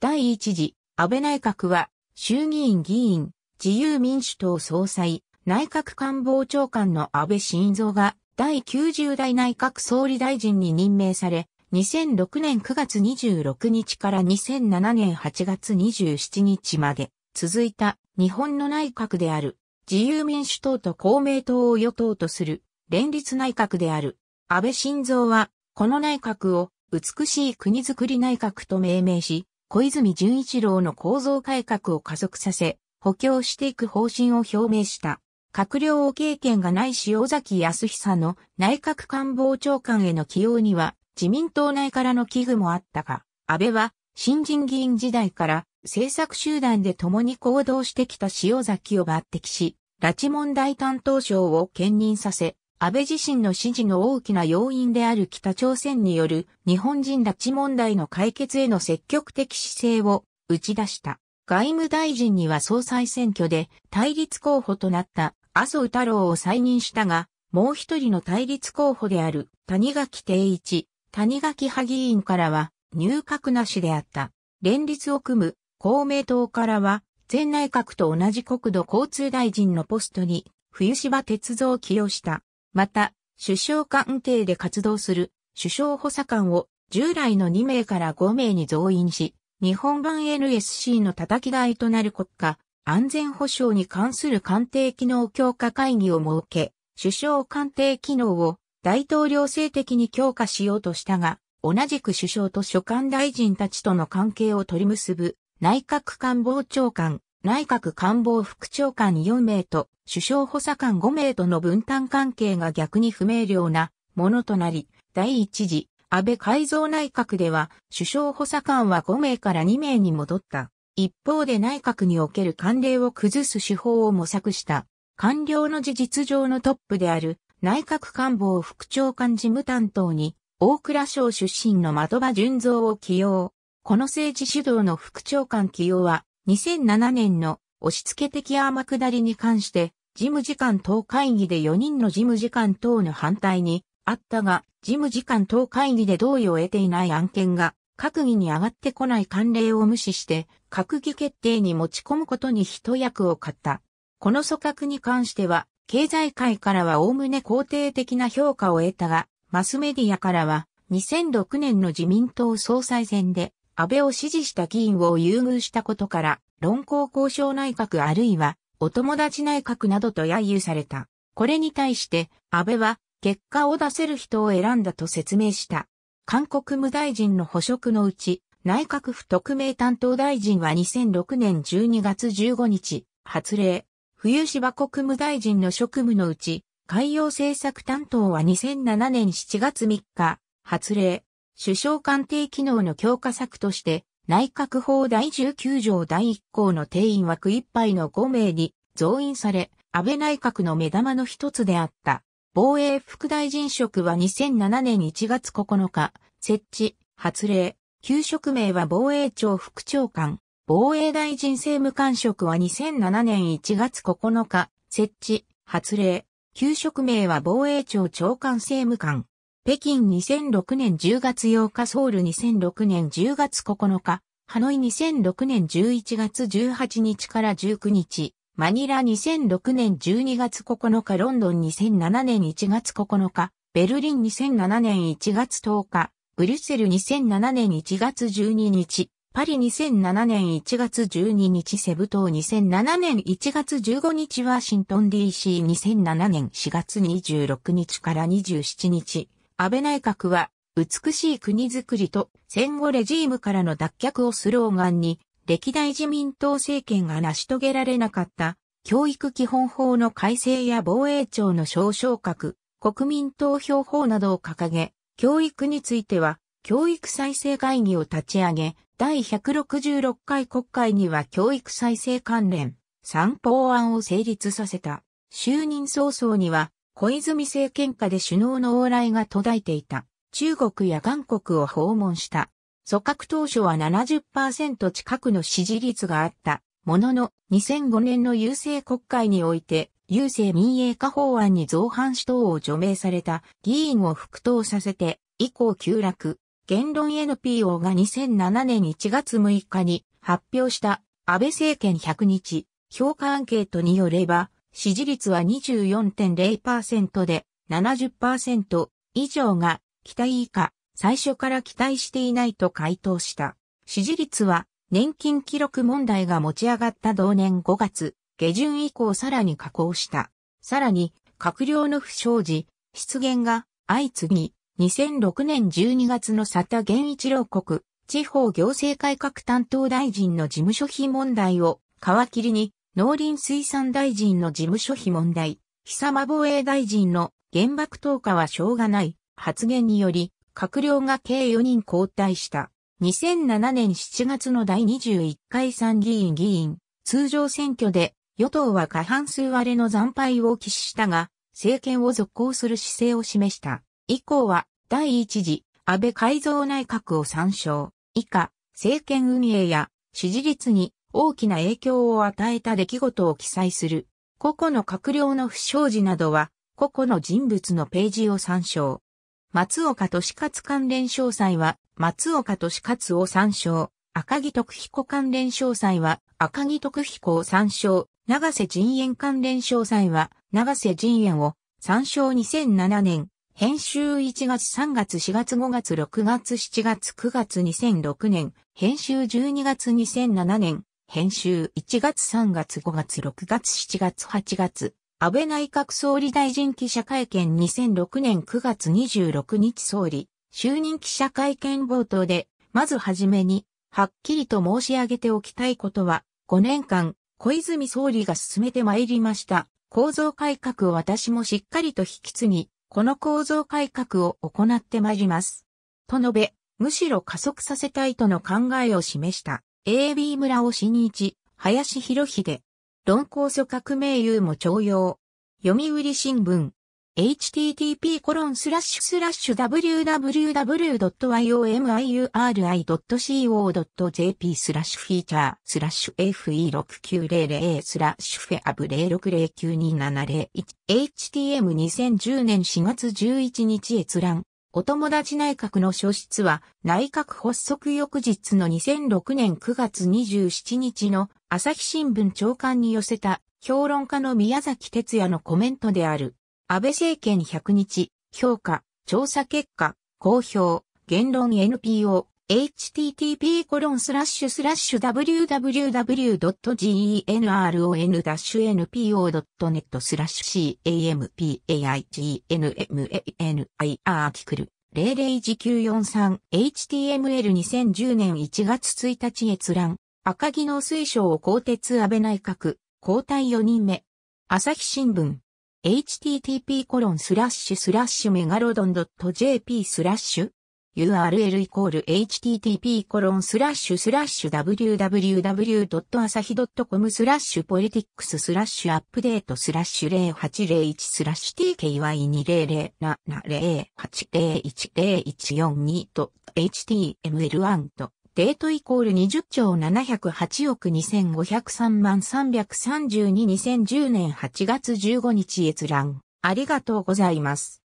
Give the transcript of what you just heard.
第一次、安倍内閣は、衆議院議員、自由民主党総裁、内閣官房長官の安倍晋三が、第90代内閣総理大臣に任命され、2006年9月26日から2007年8月27日まで続いた日本の内閣である自由民主党と公明党を与党とする連立内閣である安倍晋三はこの内閣を美しい国づくり内閣と命名し小泉純一郎の構造改革を加速させ、補強していく方針を表明した。閣僚経験がない塩崎康久の内閣官房長官への起用には自民党内からの危惧もあったが、安倍は新人議員時代から政策集団で共に行動してきた塩崎を抜擢し、拉致問題担当省を兼任させ、安倍自身の支持の大きな要因である北朝鮮による日本人拉致問題の解決への積極的姿勢を打ち出した。外務大臣には総裁選挙で対立候補となった麻生太郎を再任したが、もう一人の対立候補である谷垣定一、谷垣派議員からは入閣なしであった。連立を組む公明党からは前内閣と同じ国土交通大臣のポストに冬柴哲三を起用した。また、首相官邸で活動する首相補佐官を従来の2名から5名に増員し、日本版 NSC の叩き台となる国家安全保障に関する官邸機能強化会議を設け、首相官邸機能を大統領制的に強化しようとしたが、同じく首相と所管大臣たちとの関係を取り結ぶ内閣官房長官、内閣官房副長官4名と首相補佐官5名との分担関係が逆に不明瞭なものとなり、第一次安倍改造内閣では首相補佐官は5名から2名に戻った。一方で内閣における慣例を崩す手法を模索した。官僚の事実上のトップである内閣官房副長官事務担当に大倉省出身の的場順造を起用。この政治指導の副長官起用は2007年の押し付け的天下りに関して、事務次官等会議で4人の事務次官等の反対にあったが、事務次官等会議で同意を得ていない案件が、閣議に上がってこない慣例を無視して、閣議決定に持ち込むことに一役を買った。この組閣に関しては、経済界からはおおむね肯定的な評価を得たが、マスメディアからは、2006年の自民党総裁選で、安倍を支持した議員を優遇したことから、論功交渉内閣あるいは、お友達内閣などと揶揄された。これに対して、安倍は、結果を出せる人を選んだと説明した。韓国務大臣の補職のうち、内閣府特命担当大臣は2006年12月15日、発令。冬芝国務大臣の職務のうち、海洋政策担当は2007年7月3日、発令。首相官邸機能の強化策として、内閣法第19条第1項の定員枠一杯の5名に増員され、安倍内閣の目玉の一つであった。防衛副大臣職は2007年1月9日、設置、発令。給職名は防衛庁副長官。防衛大臣政務官職は2007年1月9日、設置、発令。給職名は防衛庁長官政務官。北京2006年10月8日、ソウル2006年10月9日、ハノイ2006年11月18日から19日、マニラ2006年12月9日、ロンドン2007年1月9日、ベルリン2007年1月10日、ブリュッセル2007年1月12日、パリ2007年1月12日、セブ島2007年1月15日、ワシントン DC2007 年4月26日から27日、安倍内閣は、美しい国づくりと戦後レジームからの脱却をスローガンに、歴代自民党政権が成し遂げられなかった教育基本法の改正や防衛庁の少昇格、国民投票法などを掲げ、教育については教育再生会議を立ち上げ、第166回国会には教育再生関連3法案を成立させた。就任早々には小泉政権下で首脳の往来が途絶えていた。中国や韓国を訪問した。組閣当初は70%近くの支持率があった。ものの、2005年の郵政国会において、郵政民営化法案に造反死党を除名された議員を復党させて、以降急落。言論 NPO が2007年1月6日に発表した安倍政権100日評価アンケートによれば、支持率は24.0%で70%以上が期待以下、最初から期待していないと回答した。支持率は年金記録問題が持ち上がった同年5月下旬以降さらに下降した。さらに閣僚の不祥事、失言が相次ぎ、2006年12月の佐田源一郎国地方行政改革担当大臣の事務所費問題を皮切りに農林水産大臣の事務所費問題、久間防衛大臣の原爆投下はしょうがない発言により、閣僚が計4人交代した。2007年7月の第21回参議院議員、通常選挙で与党は過半数割れの惨敗を喫したが、政権を続行する姿勢を示した。以降は、第一次、安倍改造内閣を参照。以下、政権運営や支持率に大きな影響を与えた出来事を記載する、個々の閣僚の不祥事などは、個々の人物のページを参照。松岡都市活関連詳細は、松岡都市活を参照。赤木徳彦関連詳細は、赤木徳彦を参照。長瀬陣営関連詳細は、長瀬陣営を参照2007年。編集1月3月4月5月6月7月9月2006年。編集12月2007年。編集1月3月5月6月7月8月、安倍内閣総理大臣記者会見2006年9月26日総理、就任記者会見冒頭で、まずはじめに、はっきりと申し上げておきたいことは、5年間、小泉総理が進めてまいりました。構造改革を私もしっかりと引き継ぎ、この構造改革を行ってまいります。と述べ、むしろ加速させたいとの考えを示した。AB 村を新一、林博秀。論考書革命優も徴用。読売新聞。http コロンスラッシュスラッシュ www.yomiuri.co.jp スラッシュフィーチャースラッシュ fe6900 スラッシュフェアブ06092701 htm2010 年4月11日閲覧お友達内閣の消失は内閣発足翌日の2006年9月27日の朝日新聞長官に寄せた評論家の宮崎哲也のコメントである。安倍政権100日、評価、調査結果、公表、言論 NPO、http://www.genron-npo.net スラッシュ campaign-mai アーティクル 001943html2010 年1月1日閲覧赤木の水省を更鉄安倍内閣交代4人目朝日新聞 http:// メガロドン .jp スラッシュ URL イコール http コロンスラッシュスラッシュ www.asahi.com スラッシュポリティックススラッシュアップデートスラッシュ0801スラッシュ tky200708010142 と html1 とデートイコール20兆708億2503万332 2010年8月15日閲覧。ありがとうございます。